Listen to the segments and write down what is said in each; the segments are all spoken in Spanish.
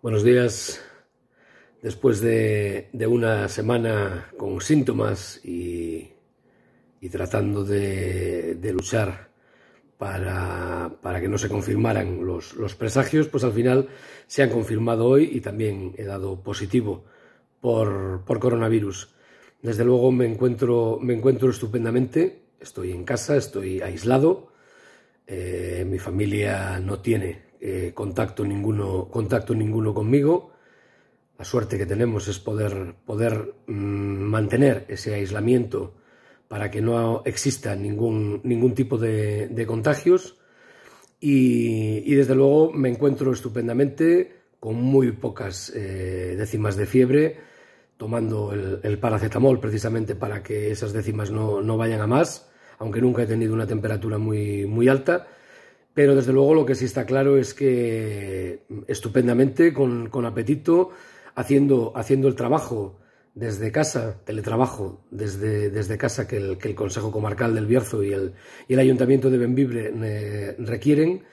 Buenos días. Después de, una semana con síntomas y, y tratando de, luchar para, que no se confirmaran los, presagios, pues al final se han confirmado hoy y también he dado positivo por, coronavirus. Desde luego me encuentro, me encuentro estupendamente, estoy en casa, estoy aislado, eh, mi familia no tiene eh, contacto, ninguno, contacto ninguno conmigo. La suerte que tenemos es poder, poder mm, mantener ese aislamiento para que no exista ningún, tipo de, contagios. Y, desde luego me encuentro estupendamente con muy pocas eh, décimas de fiebre, tomando el, paracetamol precisamente para que esas décimas no, no, vayan a más, aunque nunca he tenido una temperatura muy, muy alta pero desde luego lo que sí está claro es que estupendamente, con, con apetito, haciendo, haciendo el trabajo desde casa, teletrabajo, desde, desde casa que el, que el, Consejo Comarcal del Bierzo y el, y el Ayuntamiento de Benvibre eh, requieren.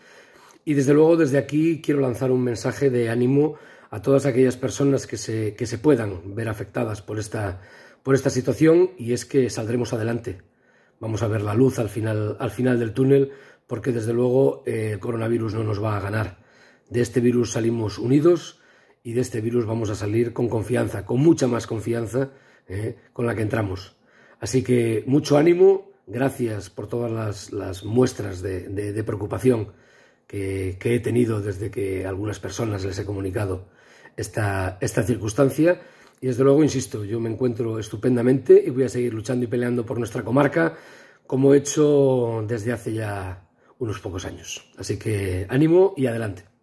Y desde luego desde aquí quiero lanzar un mensaje de ánimo a todas aquellas personas que se, que se puedan ver afectadas por esta, por esta situación y es que saldremos adelante. Vamos a ver la luz al final, al final del túnel porque desde luego eh, el coronavirus no nos va a ganar. De este virus salimos unidos y de este virus vamos a salir con confianza, con mucha más confianza eh, con la que entramos. Así que mucho ánimo, gracias por todas las, las muestras de, de, preocupación que, que, he tenido desde que a algunas personas les he comunicado esta, esta circunstancia. Y desde luego, insisto, yo me encuentro estupendamente y voy a seguir luchando y peleando por nuestra comarca, como he hecho desde hace ya unos pocos años. Así que ánimo y adelante.